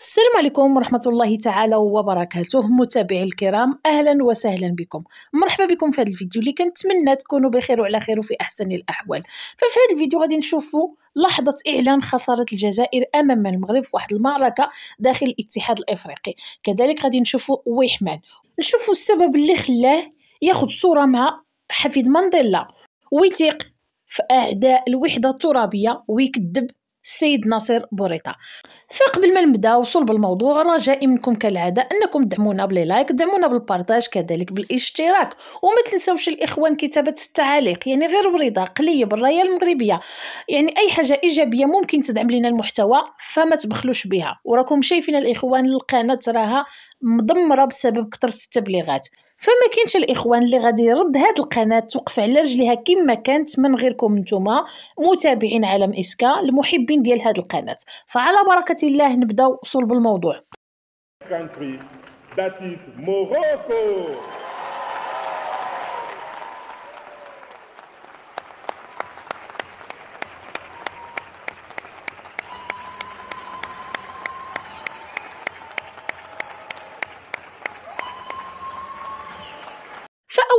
السلام عليكم ورحمة الله تعالى وبركاته متابعي الكرام أهلا وسهلا بكم مرحبا بكم في هذا الفيديو اللي كنتمنى تكونوا بخير وعلى خير وفي أحسن الأحوال ففي هذا الفيديو غادي نشوفوا لحظة إعلان خسارة الجزائر أمام المغرب في واحد المعركة داخل الاتحاد الإفريقي كذلك غادي نشوفوا ويحمان نشوفوا السبب اللي خلاه ياخذ صورة مع حفيد مانديلا ويثيق في أعداء الوحدة الترابية ويكذب السيد ناصر بوريطه فقبل ما نبدا وصل الموضوع رجائي منكم كالعاده انكم تدعمونا بلي لايك دعمونا بالبارطاج كذلك بالاشتراك وما تنساوش الاخوان كتابه التعاليق يعني غير وريضه قليب الرايه المغربيه يعني اي حاجه ايجابيه ممكن تدعم لنا المحتوى فما تبخلوش بها وراكم شايفين الاخوان القناه راها مدمره بسبب كثره التبليغات فما كاينش الاخوان اللي غادي يرد هاد القناه توقف على رجليها كما كانت من غيركم نتوما متابعين عالم اسكا المحبين ديال هاد القناه فعلى بركه الله نبداو صلب الموضوع that is Morocco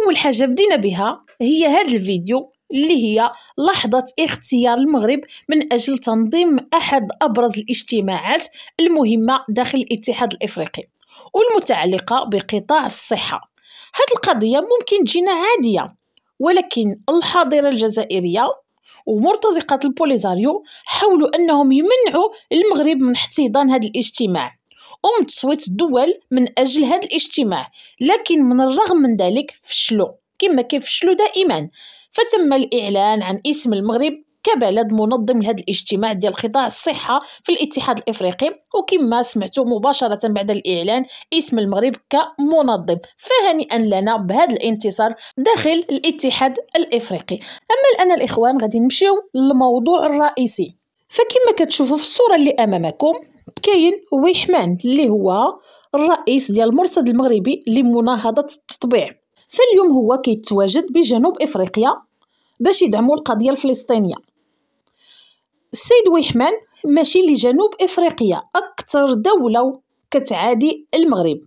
اول حاجه بدينا بها هي هذا الفيديو اللي هي لحظة اختيار المغرب من أجل تنظيم أحد أبرز الاجتماعات المهمة داخل الاتحاد الإفريقي والمتعلقة بقطاع الصحة هذه القضية ممكن تجينا عادية ولكن الحاضرة الجزائرية ومرتزقة البوليزاريو حاولوا أنهم يمنعوا المغرب من احتضان هذا الاجتماع أم تصويت الدول من أجل هذا الاجتماع لكن من الرغم من ذلك فشلوا كما كيفشلوا دائما فتم الإعلان عن اسم المغرب كبلد منظم لهذا الاجتماع ديال قطاع الصحة في الاتحاد الإفريقي وكما سمعتوا مباشرة بعد الإعلان اسم المغرب كمنظم فهنيئا لنا بهذا الانتصار داخل الاتحاد الإفريقي أما الآن الإخوان غادي نمشيو للموضوع الرئيسي فكما كتشوفوا في الصورة اللي أمامكم كاين ويحمان اللي هو الرئيس ديال المرصد المغربي لمناهضه التطبيع فاليوم هو كيتواجد بجنوب افريقيا باش يدعموا القضيه الفلسطينيه السيد ويحمان ماشي لجنوب افريقيا اكثر دوله كتعادي المغرب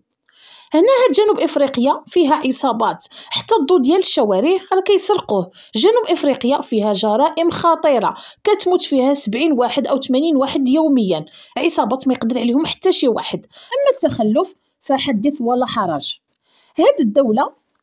هنا هاد جنوب افريقيا فيها عصابات حتى الضو ديال الشوارع راه كيسرقوه جنوب افريقيا فيها جرائم خطيره كتموت فيها 70 واحد او 80 واحد يوميا عصابات ما يقدر عليهم حتى شي واحد اما التخلف فحدث ولا حرج هاد الدوله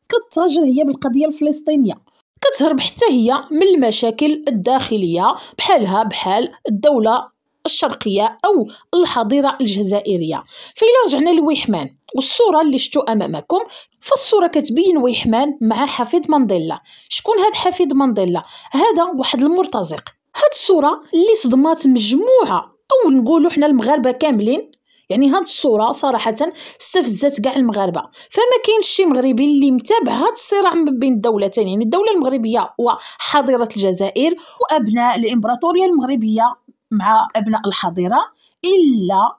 كتاجر هي بالقضيه الفلسطينيه كتهرب حتى هي من المشاكل الداخليه بحالها بحال الدوله الشرقية أو الحظيرة الجزائرية فإلى رجعنا لويحمان والصورة اللي شتو أمامكم فالصورة كتبين ويحمان مع حفيد مانديلا شكون هاد حفيد مانديلا هذا واحد المرتزق هاد الصورة اللي صدمات مجموعة أو نقولوا حنا المغاربة كاملين يعني هاد الصوره صراحه استفزت كاع المغاربه فما كاينش شي مغربي اللي متابع هاد الصراع ما بين الدولتين يعني الدوله المغربيه وحاضره الجزائر وابناء الامبراطوريه المغربيه مع ابناء الحظيره الا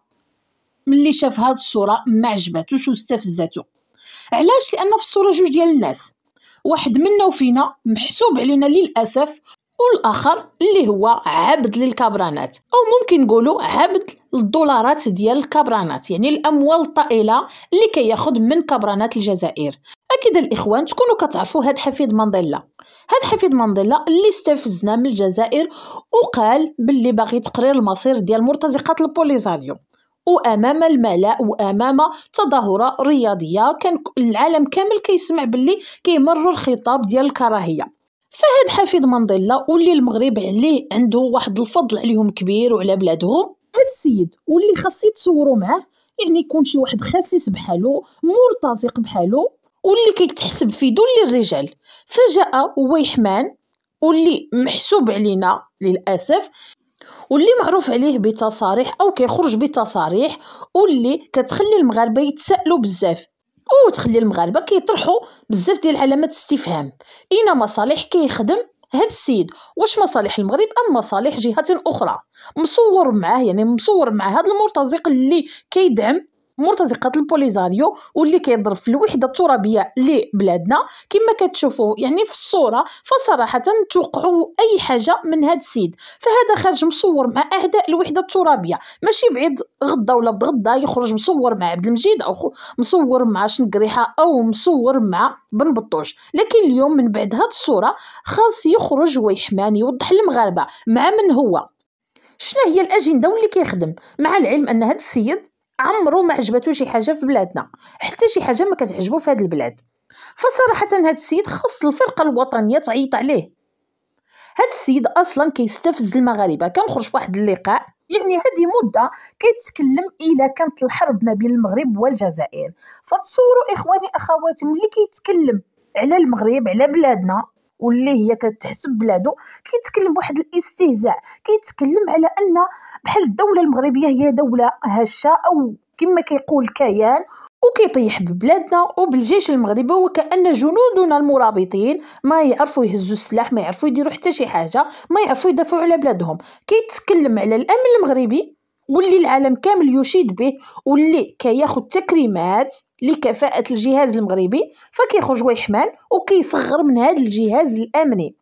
ملي شاف هاد الصوره ما عجباتوش واستفزاتو علاش لان في الصوره جوج ديال الناس واحد منا وفينا محسوب علينا للاسف والاخر اللي هو عبد للكبرانات او ممكن نقولوا عبد للدولارات ديال الكبرانات يعني الاموال الطائله اللي كياخذ من كبرانات الجزائر اكيد الاخوان تكونوا كتعرفوا هاد حفيد مانديلا هاد حفيد مانديلا اللي استفزنا من الجزائر وقال باللي باغي تقرير المصير ديال مرتزقه البوليزاريو وامام الملاء وامام تظاهره رياضيه كان العالم كامل كيسمع باللي كيمروا الخطاب ديال الكراهيه فهاد حفيد مانديلا واللي المغرب عليه عنده واحد الفضل عليهم كبير وعلى بلادهم هاد السيد واللي خاص يتصوروا معاه يعني يكون شي واحد خاسيس بحالو مرتزق بحالو واللي كيتحسب في دول الرجال فجاء ويحمان واللي محسوب علينا للاسف واللي معروف عليه بتصاريح او كيخرج بتصاريح واللي كتخلي المغاربه يتسألوا بزاف وتخلي المغاربه كيطرحوا بزاف ديال علامات استفهام اين مصالح كيخدم هاد السيد واش مصالح المغرب ام مصالح جهه اخرى مصور معاه يعني مصور مع هاد المرتزق اللي كيدعم مرتزقه البوليزاريو واللي كيضرب في الوحده الترابيه لبلادنا كما كتشوفوا يعني في الصوره فصراحه توقعوا اي حاجه من هذا السيد فهذا خرج مصور مع اعداء الوحده الترابيه ماشي بعيد غدا ولا بغدا يخرج مصور مع عبد المجيد او مصور مع شنقريحه او مصور مع بن بطوش لكن اليوم من بعد هاد الصوره خاص يخرج ويحمان يوضح المغاربه مع من هو شنو هي الاجنده واللي كيخدم مع العلم ان هذا السيد عمرو ما عجبته شي حاجه في بلادنا حتى شي حاجه ما كتعجبو في هاد البلاد فصراحه هاد السيد خاص الفرقه الوطنيه تعيط عليه هاد السيد اصلا كيستفز المغاربه كنخرج في واحد اللقاء يعني هذه مده كيتكلم الا كانت الحرب ما بين المغرب والجزائر فتصوروا اخواني اخواتي ملي كيتكلم على المغرب على بلادنا واللي هي كتحسب بلادو كيتكلم بواحد الاستهزاء كيتكلم على ان بحال الدوله المغربيه هي دوله هشه او كما كيقول كيان وكيطيح ببلادنا وبالجيش المغربي وكأن جنودنا المرابطين ما يعرفوا يهزوا السلاح ما يعرفوا يديروا حتى شي حاجه ما يعرفوا يدافعوا على بلادهم كيتكلم على الامن المغربي واللي العالم كامل يشيد به واللي كياخد تكريمات لكفاءة الجهاز المغربي فكيخرج ويحمان وكيصغر من هذا الجهاز الأمني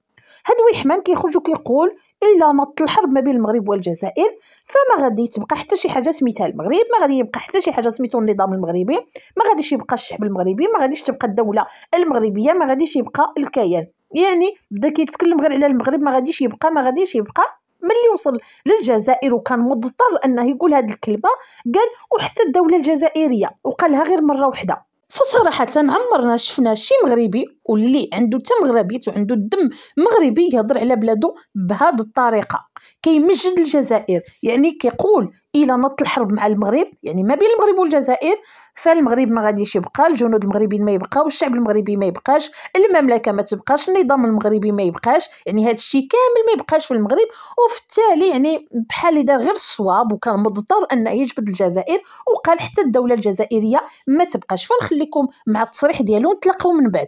هاد ويحمان كيخرج وكيقول الا نط الحرب ما بين المغرب والجزائر فما غادي تبقى حتى شي حاجه سميتها المغرب ما غادي يبقى حتى شي حاجه سميتو النظام المغربي ما غاديش يبقى الشعب المغربي ما غاديش تبقى الدوله المغربيه ما غاديش يبقى الكيان يعني بدا كيتكلم غير على المغرب ما غاديش يبقى ما غاديش يبقى ملي وصل للجزائر وكان مضطر انه يقول هذه الكلمه قال وحتى الدوله الجزائريه وقالها غير مره واحده فصراحة عمرنا شفنا شي مغربي واللي عنده تا مغربيت وعنده الدم مغربي يهضر على بلادو بهاد الطريقة كيمجد الجزائر يعني كيقول إلا نط الحرب مع المغرب يعني ما بين المغرب والجزائر فالمغرب ما غاديش يبقى الجنود المغربيين ما يبقى الشعب المغربي ما يبقاش المملكة ما تبقاش النظام المغربي ما يبقاش يعني هذا الشيء كامل ما يبقاش في المغرب وفي التالي يعني بحال دار غير الصواب وكان مضطر أنه يجبد الجزائر وقال حتى الدولة الجزائرية ما تبقاش فنخلي لكم مع التصريح ديالو نتلاقاو من بعد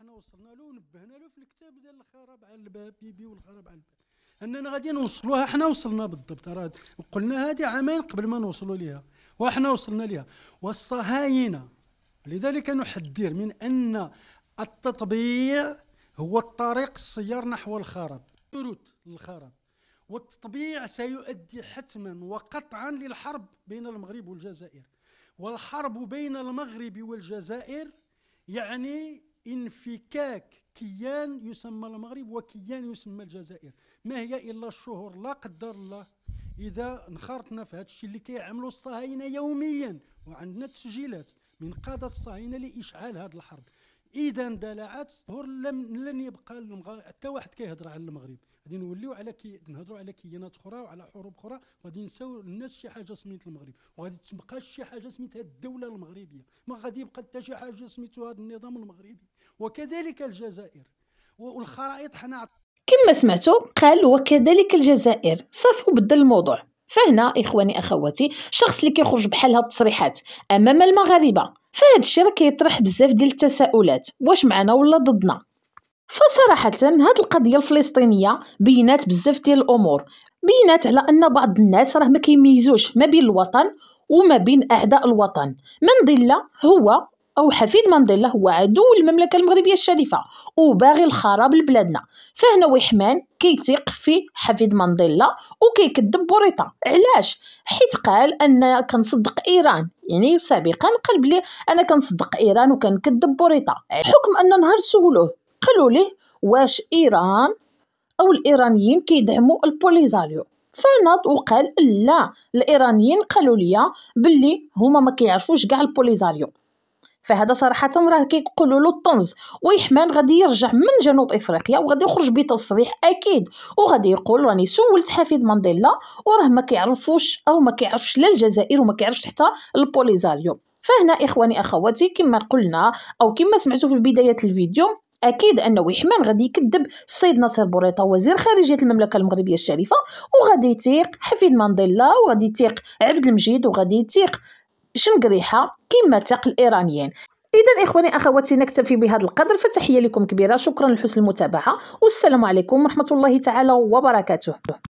حنا وصلنا له ونبهنا له في الكتاب ديال الخراب على الباب بيبي والخراب على الباب اننا غادي نوصلوها حنا وصلنا بالضبط راه قلنا هذه عامين قبل ما نوصلوا ليها وحنا وصلنا ليها والصهاينه لذلك نحذر من ان التطبيع هو الطريق السيار نحو الخراب شروط الخراب والتطبيع سيؤدي حتما وقطعا للحرب بين المغرب والجزائر والحرب بين المغرب والجزائر يعني انفكاك كيان يسمى المغرب وكيان يسمى الجزائر ما هي الا الشهور لا قدر الله اذا انخرطنا في هذا الشيء اللي كيعملوا الصهاينه يوميا وعندنا تسجيلات من قاده الصهاينه لاشعال هذه الحرب اذا اندلعت ظهور لم لن يبقى حتى واحد كيهضر على المغرب غادي نوليو على كي نهضروا على كيانات اخرى وعلى حروب اخرى وغادي نساو الناس شي حاجه سميت المغرب وغادي تبقى شي حاجه سميتها الدوله المغربيه ما غادي يبقى حتى شي حاجه سميتها هذا النظام المغربي وكذلك الجزائر والخرائط حنا كما سمعتوا قال وكذلك الجزائر صافي وبدل الموضوع فهنا اخواني اخواتي شخص اللي كيخرج بحال هاد التصريحات امام المغاربه فهاد الشيء راه كيطرح بزاف ديال التساؤلات واش معنا ولا ضدنا فصراحة هاد القضية الفلسطينية بينات بزاف ديال الأمور بينات على أن بعض الناس راه ما كيميزوش ما بين الوطن وما بين أعداء الوطن منديلا هو أو حفيد منديلا هو عدو المملكة المغربية الشريفة وباغي الخراب لبلادنا فهنا وحمان كيتيق في حفيد منديلا وكيكذب بوريطة علاش حيت قال أن كنصدق إيران يعني سابقا قال بلي انا كنصدق ايران وكنكذب بوريطا حكم ان نهار سولوه قالوا ليه واش ايران او الايرانيين كيدعموا البوليزاريو فنط وقال لا الايرانيين قالوا لي بلي هما ما كيعرفوش كاع البوليزاريو فهذا صراحة راه كيقولوا له الطنز ويحمان غادي يرجع من جنوب افريقيا وغادي يخرج بتصريح اكيد وغادي يقول راني سولت حفيد مانديلا وراه ما كيعرفوش او ما كيعرفش لا الجزائر وما كيعرفش حتى البوليزاريو فهنا اخواني اخواتي كما قلنا او كما سمعتوا في بدايه الفيديو اكيد انه ويحمان غادي يكذب السيد ناصر بوريطه وزير خارجيه المملكه المغربيه الشريفه وغادي يتيق حفيد مانديلا وغادي يتيق عبد المجيد وغادي يتيق شنقريحة كما تاق الايرانيين اذا اخواني اخواتي نكتفي بهذا القدر فتحيه لكم كبيره شكرا لحسن المتابعه والسلام عليكم ورحمه الله تعالى وبركاته